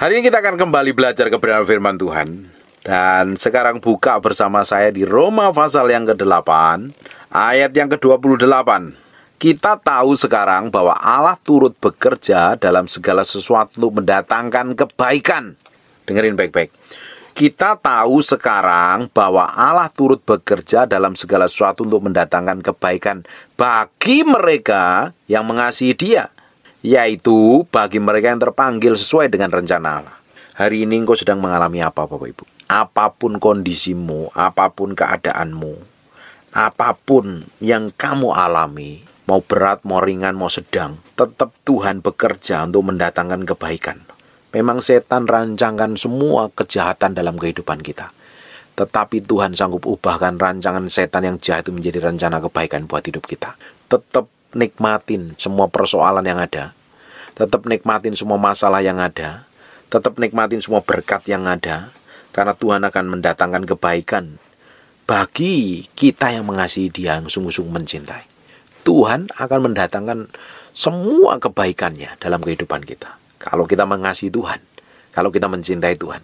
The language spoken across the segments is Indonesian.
Hari ini kita akan kembali belajar kebenaran firman Tuhan dan sekarang buka bersama saya di Roma pasal yang ke-8 ayat yang ke-28. Kita tahu sekarang bahwa Allah turut bekerja dalam segala sesuatu mendatangkan kebaikan. Dengerin baik-baik. Kita tahu sekarang bahwa Allah turut bekerja dalam segala sesuatu untuk mendatangkan kebaikan bagi mereka yang mengasihi Dia yaitu bagi mereka yang terpanggil sesuai dengan rencana Allah. Hari ini engkau sedang mengalami apa Bapak Ibu? Apapun kondisimu, apapun keadaanmu, apapun yang kamu alami, mau berat, mau ringan, mau sedang, tetap Tuhan bekerja untuk mendatangkan kebaikan. Memang setan rancangkan semua kejahatan dalam kehidupan kita. Tetapi Tuhan sanggup ubahkan rancangan setan yang jahat itu menjadi rencana kebaikan buat hidup kita. Tetap nikmatin semua persoalan yang ada. Tetap nikmatin semua masalah yang ada. Tetap nikmatin semua berkat yang ada. Karena Tuhan akan mendatangkan kebaikan bagi kita yang mengasihi dia, yang sungguh-sungguh mencintai. Tuhan akan mendatangkan semua kebaikannya dalam kehidupan kita. Kalau kita mengasihi Tuhan, kalau kita mencintai Tuhan.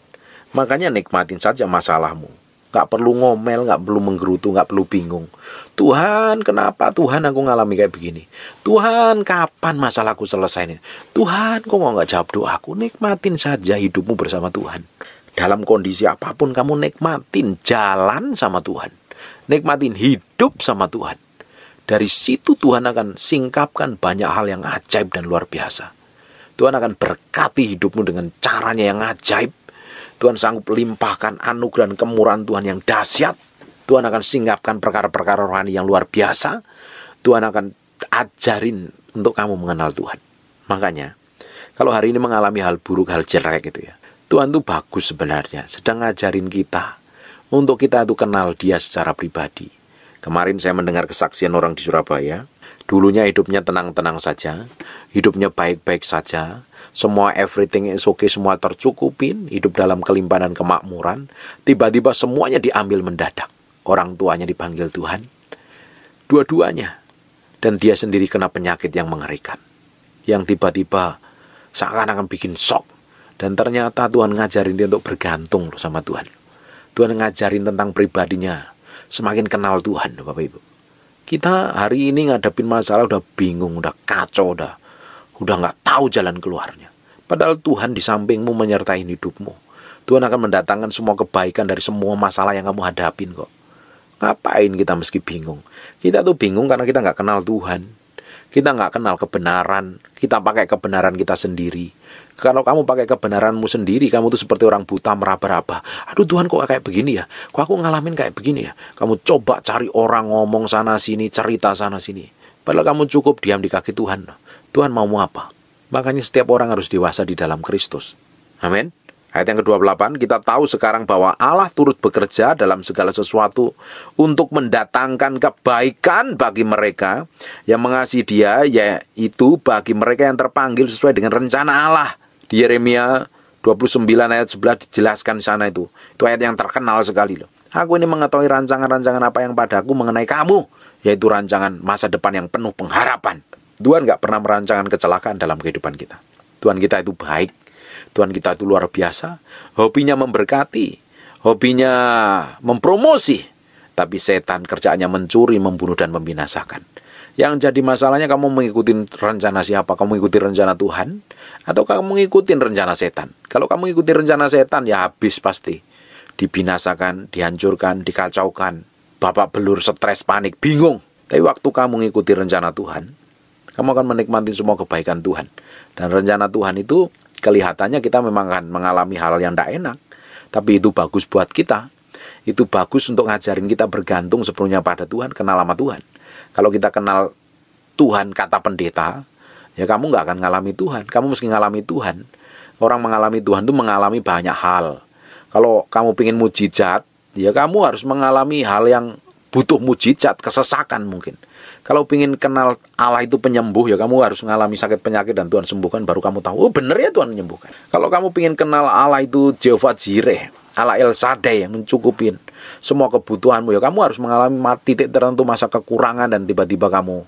Makanya nikmatin saja masalahmu, nggak perlu ngomel nggak perlu menggerutu nggak perlu bingung Tuhan kenapa Tuhan aku ngalami kayak begini Tuhan kapan masalahku selesai nih? Tuhan kok nggak jawab doaku nikmatin saja hidupmu bersama Tuhan dalam kondisi apapun kamu nikmatin jalan sama Tuhan nikmatin hidup sama Tuhan dari situ Tuhan akan singkapkan banyak hal yang ajaib dan luar biasa. Tuhan akan berkati hidupmu dengan caranya yang ajaib Tuhan sanggup limpahkan anugerah kemurahan Tuhan yang dahsyat. Tuhan akan singgapkan perkara-perkara rohani yang luar biasa. Tuhan akan ajarin untuk kamu mengenal Tuhan. Makanya, kalau hari ini mengalami hal buruk, hal jelek gitu ya. Tuhan tuh bagus sebenarnya, sedang ajarin kita untuk kita itu kenal dia secara pribadi. Kemarin saya mendengar kesaksian orang di Surabaya, dulunya hidupnya tenang-tenang saja, hidupnya baik-baik saja, semua everything is okay, semua tercukupin, hidup dalam kelimpahan dan kemakmuran, tiba-tiba semuanya diambil mendadak. Orang tuanya dipanggil Tuhan, dua-duanya, dan dia sendiri kena penyakit yang mengerikan, yang tiba-tiba seakan-akan bikin shock. Dan ternyata Tuhan ngajarin dia untuk bergantung loh sama Tuhan. Tuhan ngajarin tentang pribadinya, semakin kenal Tuhan, Bapak Ibu. Kita hari ini ngadepin masalah udah bingung, udah kacau, udah udah nggak tahu jalan keluarnya. Padahal Tuhan di sampingmu menyertai hidupmu. Tuhan akan mendatangkan semua kebaikan dari semua masalah yang kamu hadapin kok. Ngapain kita meski bingung? Kita tuh bingung karena kita nggak kenal Tuhan. Kita nggak kenal kebenaran. Kita pakai kebenaran kita sendiri. Kalau kamu pakai kebenaranmu sendiri, kamu tuh seperti orang buta meraba-raba. Aduh Tuhan kok kayak begini ya? Kok aku ngalamin kayak begini ya? Kamu coba cari orang ngomong sana sini, cerita sana sini. Padahal kamu cukup diam di kaki Tuhan. Tuhan mau apa? Makanya setiap orang harus dewasa di dalam Kristus. Amin. Ayat yang ke-28, kita tahu sekarang bahwa Allah turut bekerja dalam segala sesuatu untuk mendatangkan kebaikan bagi mereka yang mengasihi dia, yaitu bagi mereka yang terpanggil sesuai dengan rencana Allah. Di Yeremia 29 ayat 11 dijelaskan di sana itu. Itu ayat yang terkenal sekali loh. Aku ini mengetahui rancangan-rancangan apa yang padaku mengenai kamu, yaitu rancangan masa depan yang penuh pengharapan. Tuhan nggak pernah merancangkan kecelakaan dalam kehidupan kita. Tuhan kita itu baik. Tuhan kita itu luar biasa. Hobinya memberkati. Hobinya mempromosi. Tapi setan kerjaannya mencuri, membunuh, dan membinasakan. Yang jadi masalahnya kamu mengikuti rencana siapa? Kamu mengikuti rencana Tuhan? Atau kamu mengikuti rencana setan? Kalau kamu mengikuti rencana setan, ya habis pasti. Dibinasakan, dihancurkan, dikacaukan. Bapak belur, stres, panik, bingung. Tapi waktu kamu mengikuti rencana Tuhan, kamu akan menikmati semua kebaikan Tuhan. Dan rencana Tuhan itu kelihatannya kita memang akan mengalami hal yang tidak enak, tapi itu bagus buat kita. Itu bagus untuk ngajarin kita bergantung sepenuhnya pada Tuhan, kenal sama Tuhan. Kalau kita kenal Tuhan kata pendeta, ya kamu nggak akan mengalami Tuhan. Kamu mesti mengalami Tuhan. Orang mengalami Tuhan itu mengalami banyak hal. Kalau kamu ingin mujizat, ya kamu harus mengalami hal yang butuh mujizat, kesesakan mungkin. Kalau ingin kenal Allah itu penyembuh ya kamu harus mengalami sakit penyakit dan Tuhan sembuhkan baru kamu tahu. Oh benar ya Tuhan menyembuhkan. Kalau kamu ingin kenal Allah itu Jehovah Jireh, Allah El Shaddai yang mencukupin semua kebutuhanmu ya kamu harus mengalami titik tertentu masa kekurangan dan tiba-tiba kamu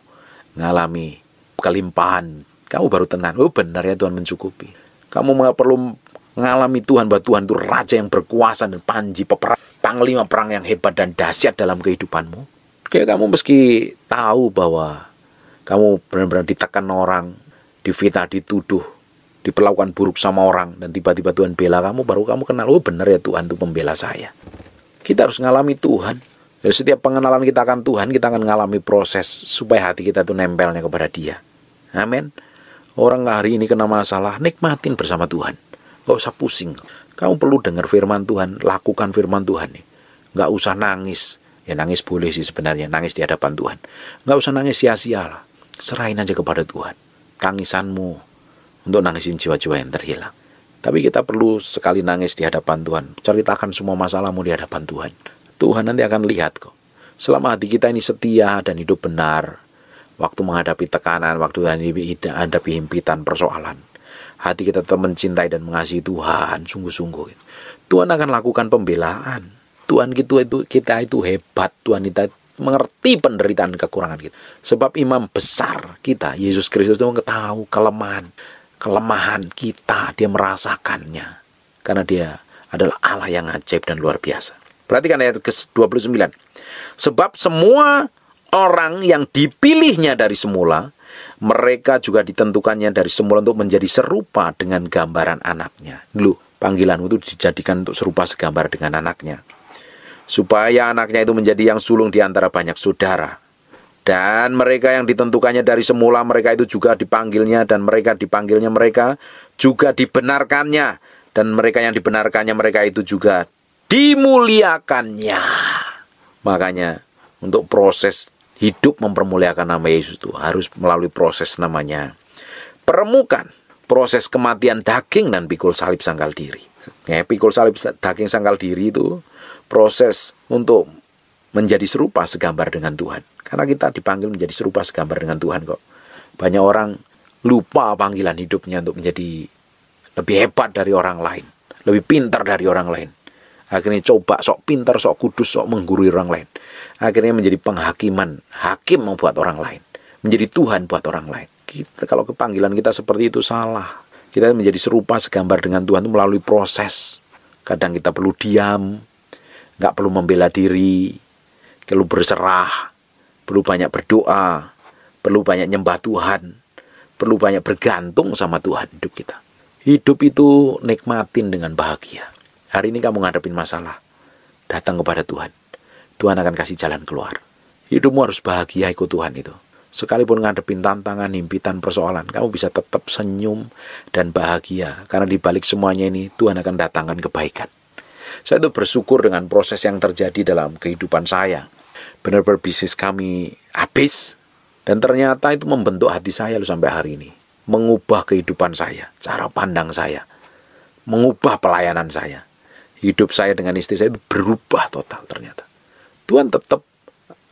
mengalami kelimpahan. Kamu baru tenang. Oh benar ya Tuhan mencukupi. Kamu perlu mengalami Tuhan bahwa Tuhan itu raja yang berkuasa dan panji peperang, panglima perang yang hebat dan dahsyat dalam kehidupanmu. Kayak kamu meski tahu bahwa kamu benar-benar ditekan orang, difitnah, dituduh, diperlakukan buruk sama orang dan tiba-tiba Tuhan bela kamu baru kamu kenal oh benar ya Tuhan itu pembela saya. Kita harus mengalami Tuhan. setiap pengenalan kita akan Tuhan, kita akan mengalami proses supaya hati kita itu nempelnya kepada Dia. Amin. Orang hari ini kena masalah, nikmatin bersama Tuhan. Gak usah pusing. Kamu perlu dengar firman Tuhan, lakukan firman Tuhan nih. Gak usah nangis. Ya nangis boleh sih sebenarnya, nangis di hadapan Tuhan. Gak usah nangis sia-sia lah. Serahin aja kepada Tuhan. Tangisanmu untuk nangisin jiwa-jiwa yang terhilang. Tapi kita perlu sekali nangis di hadapan Tuhan. Ceritakan semua masalahmu di hadapan Tuhan. Tuhan nanti akan lihat kok. Selama hati kita ini setia dan hidup benar, waktu menghadapi tekanan, waktu menghadapi himpitan persoalan, hati kita tetap mencintai dan mengasihi Tuhan sungguh-sungguh. Tuhan akan lakukan pembelaan. Tuhan kita itu kita itu hebat. Tuhan kita mengerti penderitaan kekurangan kita. Sebab imam besar kita Yesus Kristus itu mengetahui kelemahan kelemahan kita. Dia merasakannya karena dia adalah Allah yang ajaib dan luar biasa. Perhatikan ayat ke-29. Sebab semua orang yang dipilihnya dari semula mereka juga ditentukannya dari semula untuk menjadi serupa dengan gambaran anaknya. Lu, panggilan itu dijadikan untuk serupa segambar dengan anaknya. Supaya anaknya itu menjadi yang sulung di antara banyak saudara. Dan mereka yang ditentukannya dari semula mereka itu juga dipanggilnya dan mereka dipanggilnya mereka juga dibenarkannya dan mereka yang dibenarkannya mereka itu juga dimuliakannya. Makanya untuk proses hidup mempermuliakan nama Yesus itu harus melalui proses namanya peremukan proses kematian daging dan pikul salib sangkal diri. Ya, pikul salib daging sangkal diri itu proses untuk menjadi serupa segambar dengan Tuhan. Karena kita dipanggil menjadi serupa segambar dengan Tuhan kok. Banyak orang lupa panggilan hidupnya untuk menjadi lebih hebat dari orang lain, lebih pintar dari orang lain. Akhirnya coba sok pintar, sok kudus, sok menggurui orang lain. Akhirnya menjadi penghakiman, hakim membuat orang lain. Menjadi Tuhan buat orang lain. Kita, kalau kepanggilan kita seperti itu salah. Kita menjadi serupa segambar dengan Tuhan itu melalui proses. Kadang kita perlu diam, nggak perlu membela diri, perlu berserah, perlu banyak berdoa, perlu banyak nyembah Tuhan, perlu banyak bergantung sama Tuhan hidup kita. Hidup itu nikmatin dengan bahagia hari ini kamu ngadepin masalah, datang kepada Tuhan. Tuhan akan kasih jalan keluar. Hidupmu harus bahagia ikut Tuhan itu. Sekalipun ngadepin tantangan, impitan, persoalan, kamu bisa tetap senyum dan bahagia. Karena di balik semuanya ini, Tuhan akan datangkan kebaikan. Saya tuh bersyukur dengan proses yang terjadi dalam kehidupan saya. Benar-benar bisnis kami habis. Dan ternyata itu membentuk hati saya loh sampai hari ini. Mengubah kehidupan saya, cara pandang saya. Mengubah pelayanan saya hidup saya dengan istri saya itu berubah total ternyata. Tuhan tetap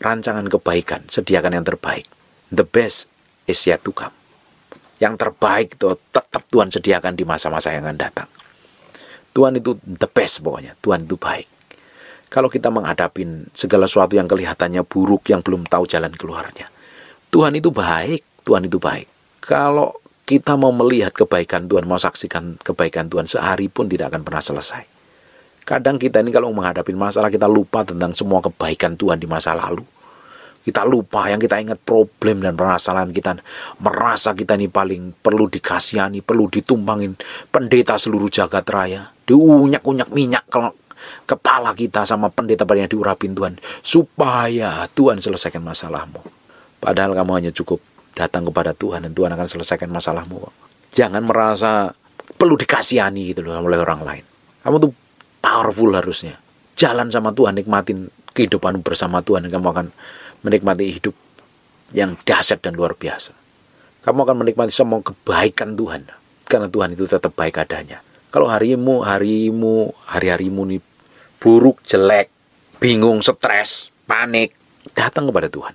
rancangan kebaikan, sediakan yang terbaik. The best is yet to come. Yang terbaik itu tetap Tuhan sediakan di masa-masa yang akan datang. Tuhan itu the best pokoknya, Tuhan itu baik. Kalau kita menghadapi segala sesuatu yang kelihatannya buruk, yang belum tahu jalan keluarnya. Tuhan itu baik, Tuhan itu baik. Kalau kita mau melihat kebaikan Tuhan, mau saksikan kebaikan Tuhan sehari pun tidak akan pernah selesai. Kadang kita ini kalau menghadapi masalah kita lupa tentang semua kebaikan Tuhan di masa lalu. Kita lupa yang kita ingat problem dan permasalahan kita merasa kita ini paling perlu dikasihani, perlu ditumpangin pendeta seluruh jagat raya. Diunyak-unyak minyak kalau kepala kita sama pendeta pada yang diurapin Tuhan supaya Tuhan selesaikan masalahmu. Padahal kamu hanya cukup datang kepada Tuhan dan Tuhan akan selesaikan masalahmu. Jangan merasa perlu dikasihani gitu loh oleh orang lain. Kamu tuh powerful harusnya jalan sama Tuhan nikmatin kehidupan bersama Tuhan kamu akan menikmati hidup yang dahsyat dan luar biasa kamu akan menikmati semua kebaikan Tuhan karena Tuhan itu tetap baik adanya kalau harimu harimu hari-harimu ini buruk jelek bingung stres panik datang kepada Tuhan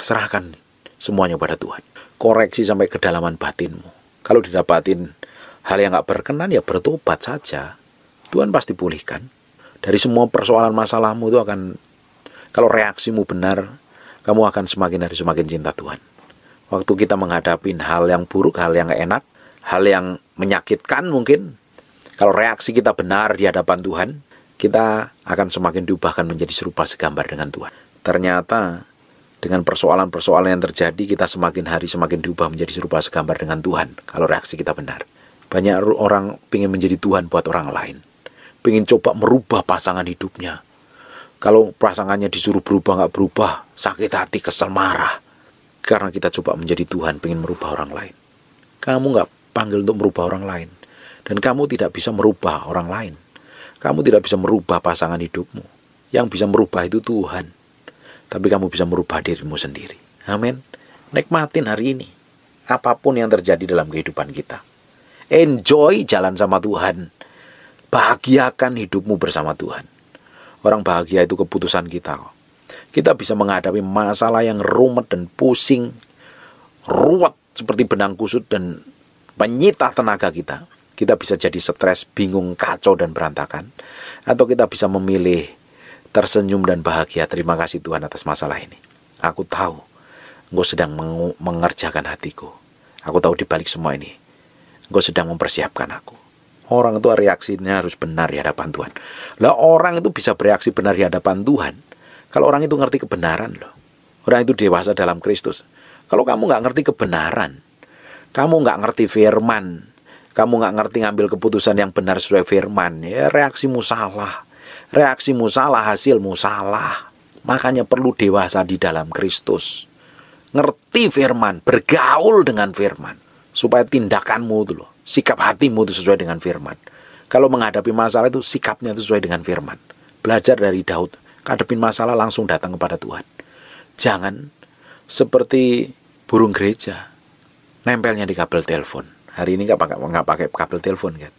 serahkan semuanya kepada Tuhan koreksi sampai kedalaman batinmu kalau didapatin hal yang gak berkenan ya bertobat saja Tuhan pasti pulihkan. Dari semua persoalan masalahmu itu akan, kalau reaksimu benar, kamu akan semakin hari semakin cinta Tuhan. Waktu kita menghadapi hal yang buruk, hal yang enak, hal yang menyakitkan mungkin, kalau reaksi kita benar di hadapan Tuhan, kita akan semakin diubahkan menjadi serupa segambar dengan Tuhan. Ternyata dengan persoalan-persoalan yang terjadi, kita semakin hari semakin diubah menjadi serupa segambar dengan Tuhan kalau reaksi kita benar. Banyak orang ingin menjadi Tuhan buat orang lain pengen coba merubah pasangan hidupnya. Kalau pasangannya disuruh berubah nggak berubah, sakit hati, kesel, marah. Karena kita coba menjadi Tuhan, pengen merubah orang lain. Kamu nggak panggil untuk merubah orang lain. Dan kamu tidak bisa merubah orang lain. Kamu tidak bisa merubah pasangan hidupmu. Yang bisa merubah itu Tuhan. Tapi kamu bisa merubah dirimu sendiri. Amin. Nikmatin hari ini. Apapun yang terjadi dalam kehidupan kita. Enjoy jalan sama Tuhan Bahagiakan hidupmu bersama Tuhan. Orang bahagia itu keputusan kita. Kita bisa menghadapi masalah yang rumit dan pusing, ruwet seperti benang kusut dan penyita tenaga kita. Kita bisa jadi stres, bingung, kacau, dan berantakan. Atau kita bisa memilih tersenyum dan bahagia. Terima kasih Tuhan atas masalah ini. Aku tahu Engkau sedang mengerjakan hatiku. Aku tahu di balik semua ini, Engkau sedang mempersiapkan aku. Orang itu reaksinya harus benar di hadapan Tuhan. Lah orang itu bisa bereaksi benar di hadapan Tuhan. Kalau orang itu ngerti kebenaran loh. Orang itu dewasa dalam Kristus. Kalau kamu nggak ngerti kebenaran, kamu nggak ngerti firman, kamu nggak ngerti ngambil keputusan yang benar sesuai firman, ya reaksimu salah. Reaksimu salah, hasilmu salah. Makanya perlu dewasa di dalam Kristus. Ngerti firman, bergaul dengan firman. Supaya tindakanmu itu loh Sikap hatimu itu sesuai dengan firman. Kalau menghadapi masalah itu sikapnya itu sesuai dengan firman. Belajar dari Daud, hadapin masalah langsung datang kepada Tuhan. Jangan seperti burung gereja, nempelnya di kabel telepon. Hari ini nggak pakai pakai kabel telepon kan?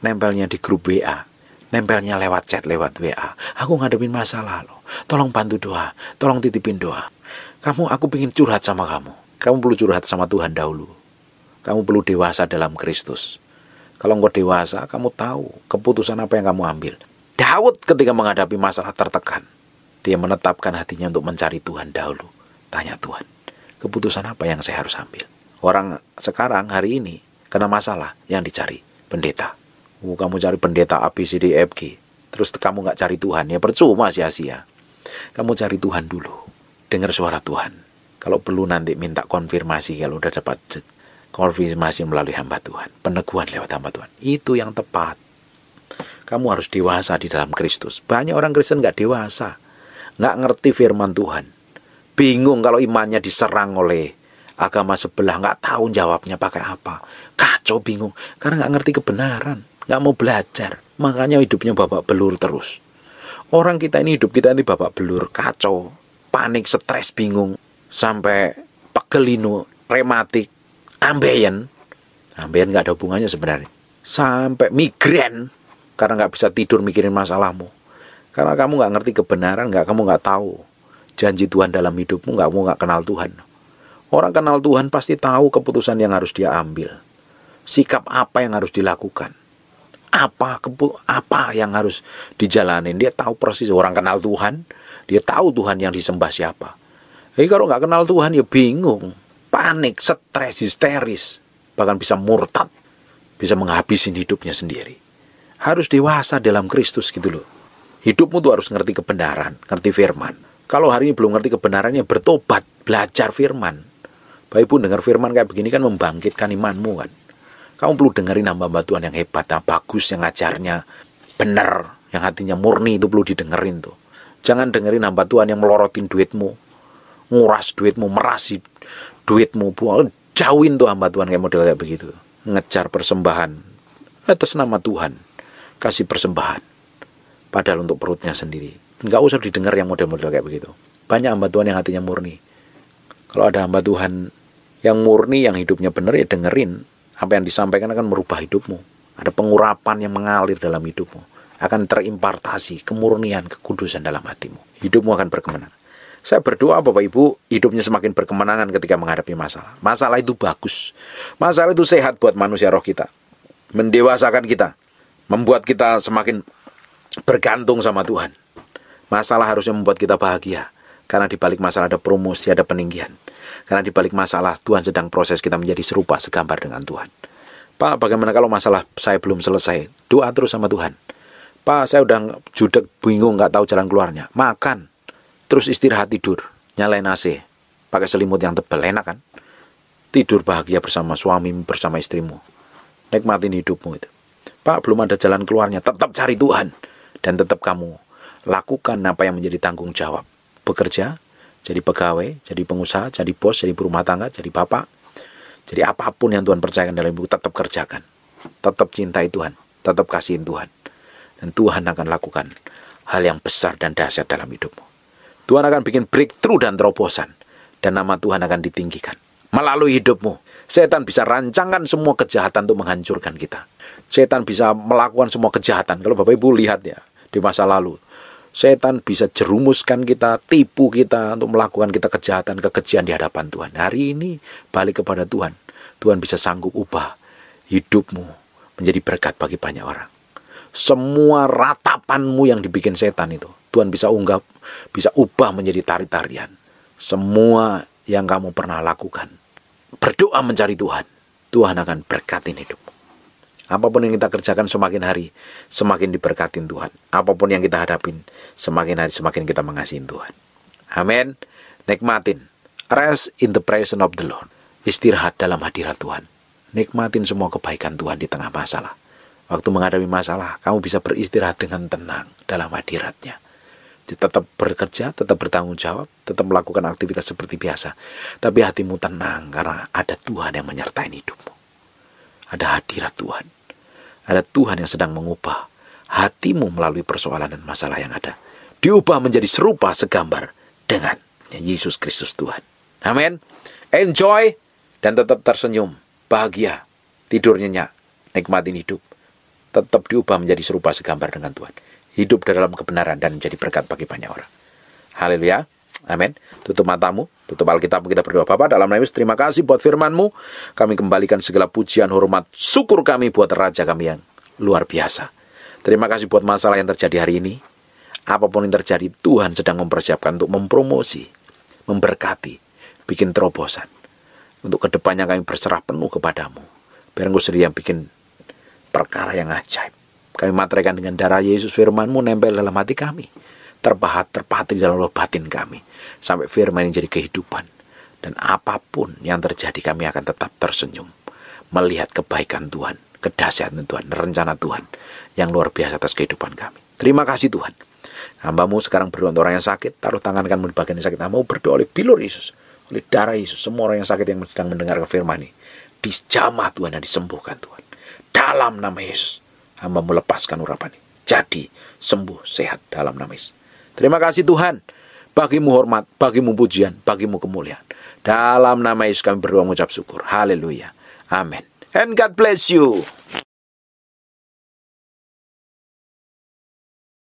Nempelnya di grup WA, nempelnya lewat chat lewat WA. Aku ngadepin masalah loh. Tolong bantu doa, tolong titipin doa. Kamu aku pingin curhat sama kamu. Kamu perlu curhat sama Tuhan dahulu. Kamu perlu dewasa dalam Kristus. Kalau engkau dewasa, kamu tahu keputusan apa yang kamu ambil. Daud ketika menghadapi masalah tertekan, dia menetapkan hatinya untuk mencari Tuhan dahulu. Tanya Tuhan, keputusan apa yang saya harus ambil? Orang sekarang hari ini kena masalah yang dicari pendeta. Oh, kamu cari pendeta A, B, C, D, e F, G. terus kamu nggak cari Tuhan ya percuma sia-sia. Kamu cari Tuhan dulu, dengar suara Tuhan. Kalau perlu nanti minta konfirmasi kalau udah dapat konfirmasi melalui hamba Tuhan, peneguhan lewat hamba Tuhan. Itu yang tepat. Kamu harus dewasa di dalam Kristus. Banyak orang Kristen nggak dewasa, nggak ngerti firman Tuhan. Bingung kalau imannya diserang oleh agama sebelah, nggak tahu jawabnya pakai apa. Kacau bingung, karena nggak ngerti kebenaran, nggak mau belajar. Makanya hidupnya babak belur terus. Orang kita ini hidup kita ini babak belur, kacau, panik, stres, bingung, sampai pegelinu, rematik, ambeien ambeien nggak ada hubungannya sebenarnya sampai migrain karena nggak bisa tidur mikirin masalahmu karena kamu nggak ngerti kebenaran nggak kamu nggak tahu janji Tuhan dalam hidupmu nggak mau nggak kenal Tuhan orang kenal Tuhan pasti tahu keputusan yang harus dia ambil sikap apa yang harus dilakukan apa apa yang harus dijalanin dia tahu persis orang kenal Tuhan dia tahu Tuhan yang disembah siapa jadi kalau nggak kenal Tuhan ya bingung panik, stres, histeris, bahkan bisa murtad, bisa menghabisin hidupnya sendiri. Harus dewasa dalam Kristus gitu loh. Hidupmu tuh harus ngerti kebenaran, ngerti firman. Kalau hari ini belum ngerti kebenarannya, bertobat, belajar firman. Baik pun dengar firman kayak begini kan membangkitkan imanmu kan. Kamu perlu dengerin hamba batuan yang hebat, yang bagus, yang ajarnya benar, yang hatinya murni itu perlu didengerin tuh. Jangan dengerin hamba Tuhan yang melorotin duitmu, nguras duitmu, merasi duitmu buang jauhin tuh hamba Tuhan kayak model kayak begitu ngejar persembahan atas nama Tuhan kasih persembahan padahal untuk perutnya sendiri nggak usah didengar yang model-model kayak begitu banyak hamba Tuhan yang hatinya murni kalau ada hamba Tuhan yang murni yang hidupnya benar ya dengerin apa yang disampaikan akan merubah hidupmu ada pengurapan yang mengalir dalam hidupmu akan terimpartasi kemurnian kekudusan dalam hatimu hidupmu akan berkemenangan saya berdoa Bapak Ibu hidupnya semakin berkemenangan ketika menghadapi masalah. Masalah itu bagus. Masalah itu sehat buat manusia roh kita. Mendewasakan kita. Membuat kita semakin bergantung sama Tuhan. Masalah harusnya membuat kita bahagia. Karena di balik masalah ada promosi, ada peninggian. Karena di balik masalah Tuhan sedang proses kita menjadi serupa segambar dengan Tuhan. Pak, bagaimana kalau masalah saya belum selesai? Doa terus sama Tuhan. Pak, saya udah judek bingung nggak tahu jalan keluarnya. Makan, terus istirahat tidur, nyalain AC, pakai selimut yang tebal, enak kan? Tidur bahagia bersama suami, bersama istrimu. Nikmatin hidupmu itu. Pak, belum ada jalan keluarnya, tetap cari Tuhan. Dan tetap kamu lakukan apa yang menjadi tanggung jawab. Bekerja, jadi pegawai, jadi pengusaha, jadi bos, jadi berumah tangga, jadi bapak. Jadi apapun yang Tuhan percayakan dalam ibu, tetap kerjakan. Tetap cintai Tuhan, tetap kasihin Tuhan. Dan Tuhan akan lakukan hal yang besar dan dahsyat dalam hidupmu. Tuhan akan bikin breakthrough dan terobosan. Dan nama Tuhan akan ditinggikan. Melalui hidupmu, setan bisa rancangkan semua kejahatan untuk menghancurkan kita. Setan bisa melakukan semua kejahatan. Kalau Bapak Ibu lihat ya, di masa lalu. Setan bisa jerumuskan kita, tipu kita untuk melakukan kita kejahatan, kekejian di hadapan Tuhan. Hari ini balik kepada Tuhan. Tuhan bisa sanggup ubah hidupmu menjadi berkat bagi banyak orang semua ratapanmu yang dibikin setan itu Tuhan bisa ungkap, bisa ubah menjadi tari-tarian semua yang kamu pernah lakukan berdoa mencari Tuhan Tuhan akan berkatin hidupmu Apapun yang kita kerjakan semakin hari, semakin diberkatin Tuhan. Apapun yang kita hadapin, semakin hari semakin kita mengasihi Tuhan. Amin. Nikmatin. Rest in the presence of the Lord. Istirahat dalam hadirat Tuhan. Nikmatin semua kebaikan Tuhan di tengah masalah. Waktu menghadapi masalah, kamu bisa beristirahat dengan tenang dalam hadiratnya. Tetap bekerja, tetap bertanggung jawab, tetap melakukan aktivitas seperti biasa. Tapi hatimu tenang karena ada Tuhan yang menyertai hidupmu. Ada hadirat Tuhan. Ada Tuhan yang sedang mengubah hatimu melalui persoalan dan masalah yang ada. Diubah menjadi serupa segambar dengan Yesus Kristus Tuhan. Amin. Enjoy dan tetap tersenyum, bahagia, tidur nyenyak, nikmatin hidup tetap diubah menjadi serupa segambar dengan Tuhan. Hidup dalam kebenaran dan menjadi berkat bagi banyak orang. Haleluya. Amin. Tutup matamu, tutup Alkitab kita berdoa. Bapak dalam nama Yesus, terima kasih buat FirmanMu, Kami kembalikan segala pujian, hormat, syukur kami buat Raja kami yang luar biasa. Terima kasih buat masalah yang terjadi hari ini. Apapun yang terjadi, Tuhan sedang mempersiapkan untuk mempromosi, memberkati, bikin terobosan. Untuk kedepannya kami berserah penuh kepadamu. Biar engkau sendiri yang bikin perkara yang ajaib. Kami matrekan dengan darah Yesus firmanmu nempel dalam hati kami. Terpahat, terpatri dalam lubatin batin kami. Sampai firman ini jadi kehidupan. Dan apapun yang terjadi kami akan tetap tersenyum. Melihat kebaikan Tuhan, kedahsyatan Tuhan, rencana Tuhan yang luar biasa atas kehidupan kami. Terima kasih Tuhan. Hambamu sekarang berdoa untuk orang yang sakit. Taruh tangan kanmu di bagian yang sakit. Hambamu berdoa oleh bilur Yesus. Oleh darah Yesus. Semua orang yang sakit yang sedang mendengar firman ini. Dijamah Tuhan dan disembuhkan Tuhan dalam nama Yesus. Hamba melepaskan urapan ini. Jadi sembuh sehat dalam nama Yesus. Terima kasih Tuhan. Bagimu hormat, bagimu pujian, bagimu kemuliaan. Dalam nama Yesus kami berdoa mengucap syukur. Haleluya. Amin. And God bless you.